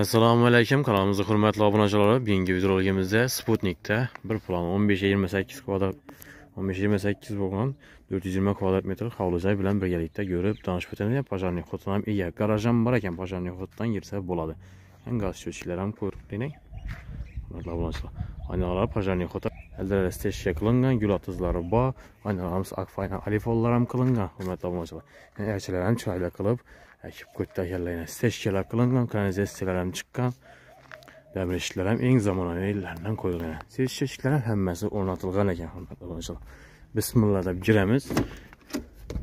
Assalomu alaykum, kanalimizning hurmatli obunachilari. Bugungi videoligimizda Sputnikda 1 plan 15-28 kvadrat 15-28 bo'lgan 420 kvadrat metr hovlisi bilan birgalikda ko'rib, tanishib o'tamiz. Pojarnik xotin ham ega, garaj ham bor ekan, pojarnik xotindan yirsa bo'ladi. Ham gaz chuchiklar ham ko'rib qiling. Hurmatli obunachilar, oynalar pojarnik xotin Eldrada stesha qilingan, gul otizlari bor, oynalarimiz akfaynal alifollar ham qilingan, hurmatli obunachilar. Yachilar ham chiroyli qilib, aytib ko'tdi akallarni stechkalar qilingan kanalizatsiyalar ham chiqqan damir eshiklar ham eng zamonaviylardan qo'yilgan stechka eshiklar ham hammasi o'rnatilgan ekan bismillah deb kiramiz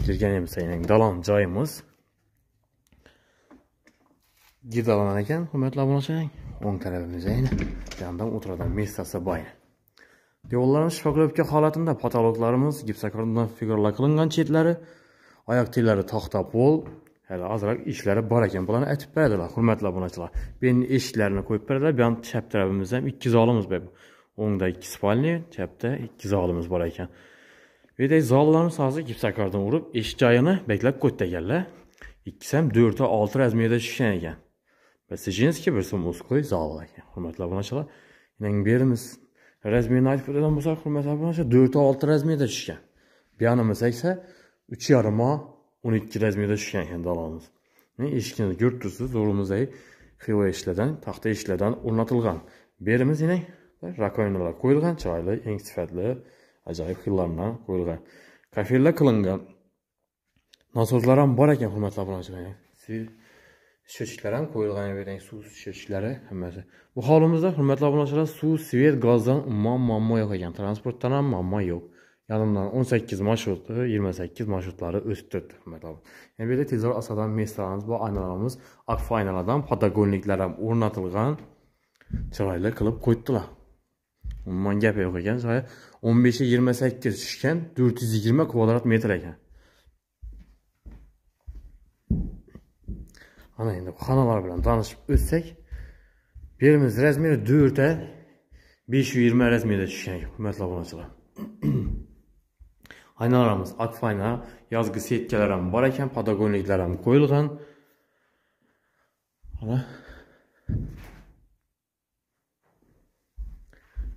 kirganimiz aynan dalon joyimiz gidalon ekan hurmatli obunachilar On tarafimiz aynan yandan mistası местасы boy devorlarimiz shifoklavka holatinda patologlarimiz gipsakarından figurlar qilingan chetlari oyoq tilleri toxta pol hali ozroq ishlari bor ekan bularni aytib beradilar hurmatli obunachilar bu yerni eshiklarini qo'yib beradilar bu yoqni chap tarafimizda ham ikki zolimiz bor o'ngda ikki spalni chapda ikki zolimiz bor ekan bu yerdagi zollarimiz hozir gipsakordan urib eshik joyini beklab ko'taganlar ikkisi ham to'rtta olti razmerda tushgan ekan Сижинский bir мужской зал ekan hurmatli obunachilar yana berimiz razmerni aytib o'tadigan bo'lsak hurmatli obunachilar to'rtta olti razmerda tushgan bu yonimiz esa uch yarimo o'n ikki razmerda tushgan ekan dalamiz eshikni ko'rib turibsiz zo'rimizdagi xiva ishlardan taxta ishlardan o'rnatilgan berimiz yana rakoynalar qo'yilgan chiroyli eng sifatli ajoyib xillardan qo'yilgan kafellar qilingan nosozlar ham bor ekan hurmatli obunachilar счетчиклар ham qo'yilgan suv счетчиклari hammasi bu holimizda hurmatli obunachilar suv svet gazdan umuman muammo yo'q ekan transportdan ham muammo yo'q Yanından 18 marşrutlu, 28 marşrutları östürdü, hörmətli alın. Yəni, belə asadan mestalarımız, bu aynalarımız akfa aynalardan patagonliklərə ornatılğan çıraylı qılıb koydular. Ondan gəp yox ekan, çırayı 15'e 28 düşkən 420 kvadrat metr ekan. Ana endi xanalar bilan danışıb o'tsak, birimiz razmeri 4'e 520 de tushgan, hurmatli obunachilar. aynalarimiz atfayna yozgi setkalar ham bor ekan podagonliklar ham qo'yilgan mana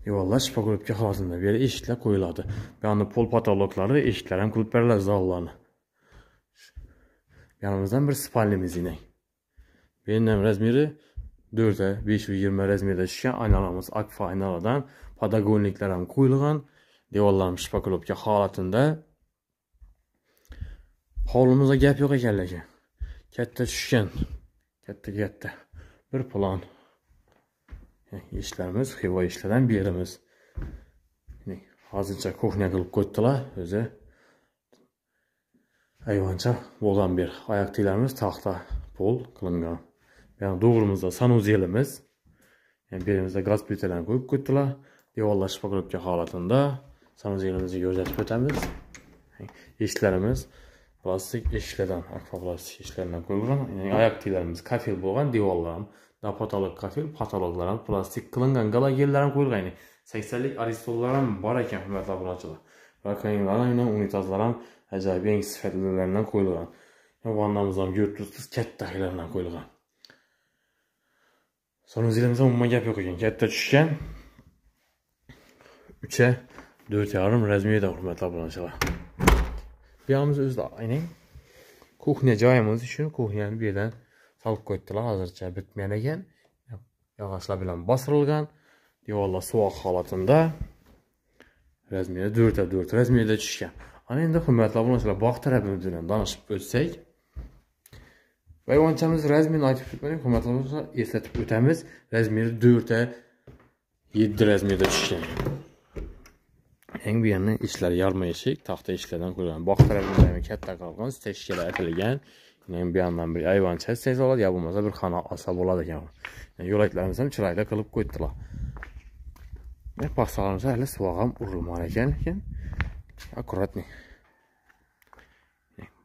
devorlar shpagulubga hozirdan beri eshiklar qo'yiladi buyog'ini pol patologlari eshiklar ham qilib beriladi zallarni yonimizdan bir spalniy mizina bu razmeri to'rt besh yigirma razmerda tushgan aynalarimiz akfa aynalardan podagonliklar ham qo'yilgan devorlarim shpaklubga holatimda hovlimizda gap yo'q ekan lekin katta tushgan katta katta bir plon ishlarimiz xivo ishlardan berimiz hozircha kuxnya qilib qo'yibdilar o'zi ayvoncha bo'lgan beri oyoq teglarimiz taxta pol qilingan yani dovrimizda sanuzelimiz yani berimizda gaz plitalarni qo'yib qo'yibdilar devorlar shifokorobka holatida Sanıcılarımızı gözlətmətəmiz. İşlərimiz plastik işlərdən, akvaplastik işlərlə qoyuram. Yəni ayaq tiyərimiz kafel bolğan divarlarım, da patalıq kafil pataloglaram, plastik qılınğan qala yerlərim qoyuruq. Yəni 80-lik aristollarım var ekan hörmətli abunəçilər. Rakayınlarım ilə unitazlaram əcaib eng sifətlilərindən qoyururam. Yəni vannamızdan götürürsüz katta hilərlə qoyururam. Sonra zilimizə umuman gəp yox ekan. Katta düşkən 3 4 yarım rəzmiyə də hörmətli abunəçilər. Biyamız öz də aynı. Kuhnya cayımız üçün kuhnyanı birdən salıb qoydular. Hazırca bitməyən ekan. Yağaçlar bilən basırılgan. Divarlar suvaq halatında. Rəzmiyə 4-ə 4 rəzmiyə də düşkən. Ana indi hörmətli abunəçilər bağ tərəfimizlə danışıb ötsək. Rayvançamız rəzmin aytıb tutmanı hörmətli abunəçilər eslatıb ötəmiz. Rəzmiyə 4-ə 7 rəzmiyə də düşkən. Eng bu yerni ishlari eshik taxta ishlardan qurilgan. bog' tarafida katta qalqon stechkalar aytilgan endi bu yandan bir ayvon chastez bo'ladi yo bo'lmasa bir xona olsa bo'ladi ekan. Yo'laklarimiz ham chiroyli qilib qo'ydilar. Paxsalarimiz hali suvoq ham urilmagan ekan, lekin akkuratni.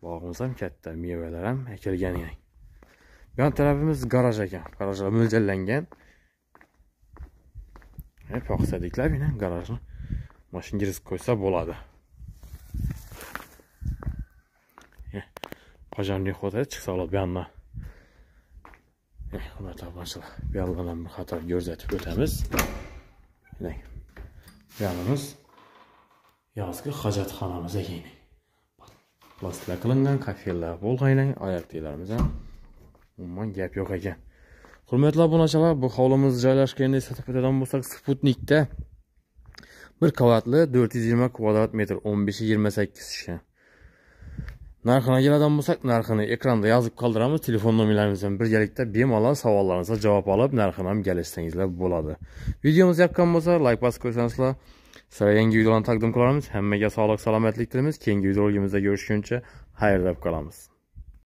Bog'imiz ham katta, mevalar ham ekilgan ekan. Yon tarafimiz garaj ekan. Garajga mo'ljallangan. Paxsadiklar, yana garajni mashinga yirtib qo'ysa bo'ladi пожарный eh, хватает chiqsa bo'ladi bu yoqdan hurmatli obunachilar bu yoqdan bir qator ko'rsatib o'tamiz bu yog'imiz yozgi hojatxonamiz ekan plastiklar qilingan koktellar bo'lg'aylan oyoqdagilarimiz ham umuman gap yo'q ekan hurmatli obunachilar bu hovlimiz joylashgan eslatib o'tadigan bo'lsak sputnikda bir kavatlı 420 kvadrat metr 15 28 yigirma sakkiz ishi narxini keladigan bo'lsak narxini ekranda yozib qoldiramiz telefon nomerlarimizdan birgalikda bemalol savollaringizga javob olib narxini ham galashsangizlar bo'ladi videomiz yoqqan bo'lsa layk bosib qo'ysangizlar sira yangi videolarni taqdim qilamiz hammaga sog'lik salomatlik tilaymiz keyingi videoligimizda ko'rishguncha xayr deb qolamiz